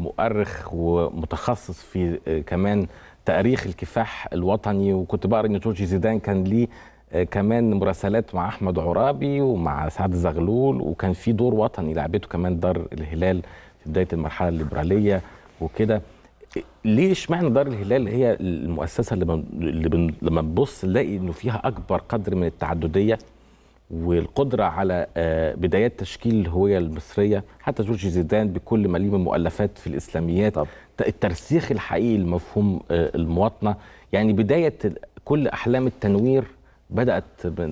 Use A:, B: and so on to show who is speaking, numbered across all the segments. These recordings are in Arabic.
A: مؤرخ ومتخصص في آه، كمان تاريخ الكفاح الوطني وكنت بقرا ان جورجي زيدان كان ليه آه، كمان مراسلات مع احمد عرابي ومع سعد زغلول وكان في دور وطني لعبته كمان دار الهلال في بدايه المرحله الليبراليه وكده ليه اشمعنى دار الهلال هي المؤسسه اللي لما نبص نلاقي انه فيها اكبر قدر من التعدديه والقدره على آه، بدايات تشكيل الهويه المصريه حتى جورج زيدان بكل ما ليه من مؤلفات في الاسلاميات طب. الترسيخ الحقيقي لمفهوم آه، المواطنه يعني بدايه كل احلام التنوير بدات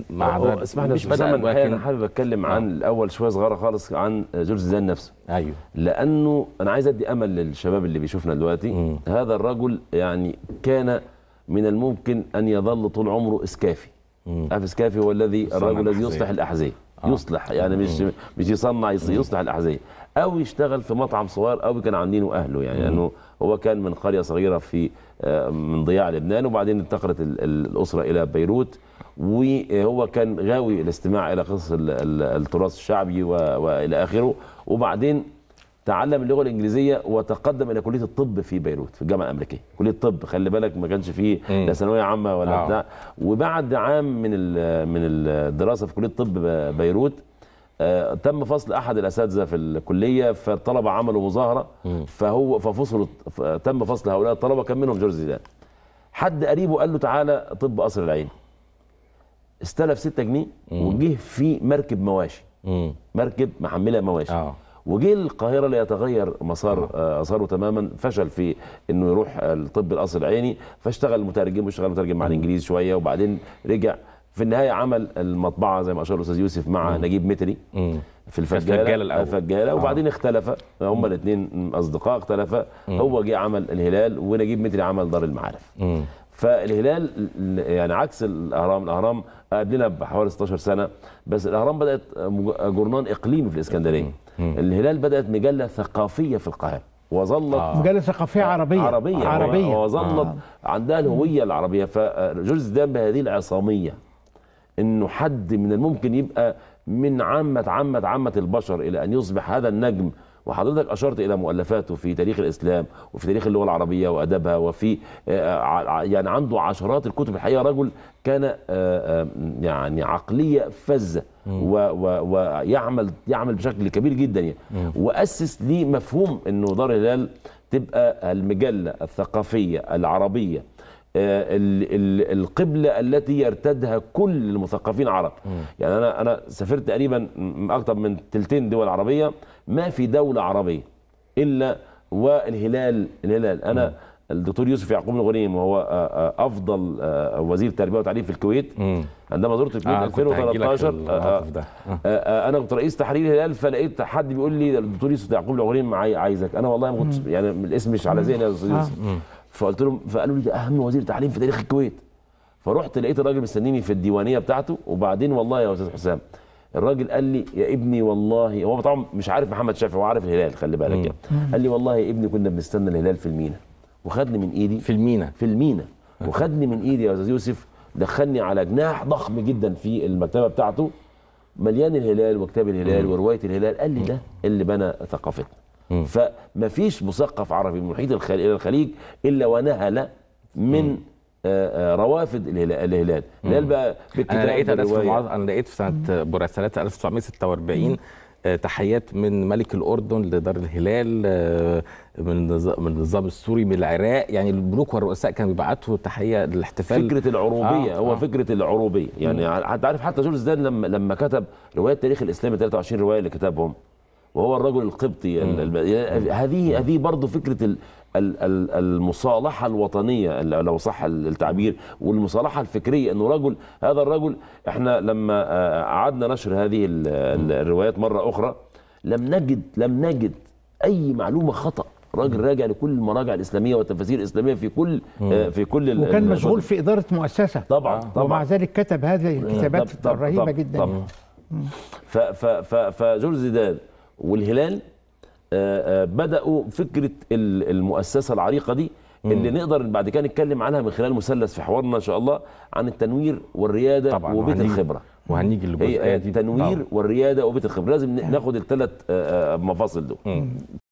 A: مع أوه اسمح لي مش بدأت انا حابب
B: اتكلم آه. عن أوه. الاول شويه صغيره خالص عن جورج زيدان نفسه ايوه لانه انا عايز ادي امل للشباب اللي بيشوفنا دلوقتي هذا الرجل يعني كان من الممكن ان يظل طول عمره اسكافي أفس كافي هو الذي الرجل الذي يصلح الاحذيه آه. يصلح يعني مش مش يصنع يصلح الاحذيه او يشتغل في مطعم صغير او كان عندينه اهله يعني لانه يعني هو كان من قريه صغيره في آه، من ضياع لبنان وبعدين انتقلت الاسره الى بيروت وهو كان غاوي الاستماع الى قصص التراث الشعبي والى اخره وبعدين تعلم اللغه الانجليزيه وتقدم الى كليه الطب في بيروت في الجامعه الامريكيه كليه الطب خلي بالك ما كانش فيه لا ثانويه عامه ولا آه. بتاع وبعد عام من من الدراسه في كليه الطب بيروت آه تم فصل احد الاساتذه في الكليه فالطلبه عملوا مظاهره فهو ففصلوا تم فصل هؤلاء الطلبه كان منهم جورج زيدان حد قريبه قال له تعالى طب قصر العين استلف 6 جنيه وجه في مركب مواشي مركب محمله مواشي آه. وجه القاهرة ليتغير مسار آه، مساره تماما فشل في انه يروح الطب الاصل العيني فاشتغل مترجم واشتغل مترجم مع الانجليزي شوية وبعدين رجع في النهاية عمل المطبعة زي ما أشار الأستاذ يوسف مع مم. نجيب متري في الفجالة الفجالة وبعدين آه. اختلف هما الاثنين أصدقاء اختلفا هو جه عمل الهلال ونجيب متري عمل دار المعارف مم. فالهلال يعني عكس الاهرام الاهرام قبلنا بحوالي 16 سنه بس الاهرام بدات جورنان اقليمي في الاسكندريه الهلال بدات مجله ثقافيه في القاهره وظلت آه.
A: مجله ثقافيه عربيه عربيه عربيه وظلت آه.
B: عندها الهويه العربيه دام بهذه العصاميه انه حد من الممكن يبقى من عامه عامه عامه البشر الى ان يصبح هذا النجم وحضرتك اشرت الى مؤلفاته في تاريخ الاسلام وفي تاريخ اللغه العربيه وادبها وفي آه، آه، يعني عنده عشرات الكتب الحقيقه رجل كان آه، يعني عقليه فزه ويعمل يعمل بشكل كبير جدا يعني واسس لمفهوم انه دار الهلال تبقى المجله الثقافيه العربيه آه، القبلة التي يرتدها كل المثقفين العرب يعني أنا أنا سافرت تقريبا أكثر من ثلثين دول عربية ما في دولة عربية إلا والهلال الهلال أنا الدكتور يوسف يعقوب الغنيم وهو آه، آه، افضل وزير تربيه وتعليم في الكويت عندما زرت الكويت آه 2013 آه آه انا كنت رئيس تحرير الهلال فلقيت حد بيقول لي الدكتور يوسف يعقوب الغنيم معايا عايزك انا والله ما كنتش يعني الاسم مش على ذهني يا استاذ يوسف فقلت لهم فقالوا لي ده اهم وزير تعليم في تاريخ الكويت فرحت لقيت الراجل مستنيني في الديوانيه بتاعته وبعدين والله يا استاذ حسام الراجل قال لي يا ابني والله هو طبعا مش عارف محمد شافعي هو عارف الهلال خلي بالك يعني قال لي والله يا ابني كنا بنستنى الهلال في المينا وخدني من ايدي في المينا في المينا وخدني من ايدي يا استاذ يوسف دخلني على جناح ضخم جدا في المكتبه بتاعته مليان الهلال وكتاب الهلال وروايه الهلال قال لي ده اللي بنى ثقافتنا فما فمفيش مثقف عربي من محيط الخليج الى الخليج الا ونهل من آه، آه، روافد
A: الهلال الهلال
B: بقى انا لقيت انا
A: لقيت في سنه برسالات 1946 آه، تحيات من ملك الاردن لدار الهلال من من النظام السوري من العراق يعني البنوك والرؤساء كانوا بيبعتوا تحيه للاحتفال فكره العروبيه آه هو آه. فكره العروبيه يعني انت عارف حتى جورج زيدان لما لما كتب روايه تاريخ
B: الاسلام 23 روايه اللي كتبهم وهو الرجل القبطي هذه هذه برضه فكره المصالحه الوطنيه لو صح التعبير والمصالحه الفكريه انه رجل هذا الرجل احنا لما اعدنا آه، نشر هذه الروايات مره اخرى لم نجد لم نجد اي معلومه خطأ راجل راجع لكل المراجع الاسلاميه والتفاسير الاسلاميه في كل آه، في كل وكان مشغول
A: في اداره مؤسسه طبعا طبعا ومع ذلك كتب هذه الكتابات الرهيبه جدا طبعا
B: فجورج زيدان والهلال آه، آه، بدأوا فكرة المؤسسة العريقة دي اللي نقدر بعد كده نتكلم عنها من خلال مثلث في حوارنا ان شاء الله عن التنوير والرياده طبعا وبيت الخبره
A: وهنيجي للجزئيه دي
B: التنوير طبعا. والرياده وبيت الخبره لازم ناخد الثلاث آه، مفاصل دول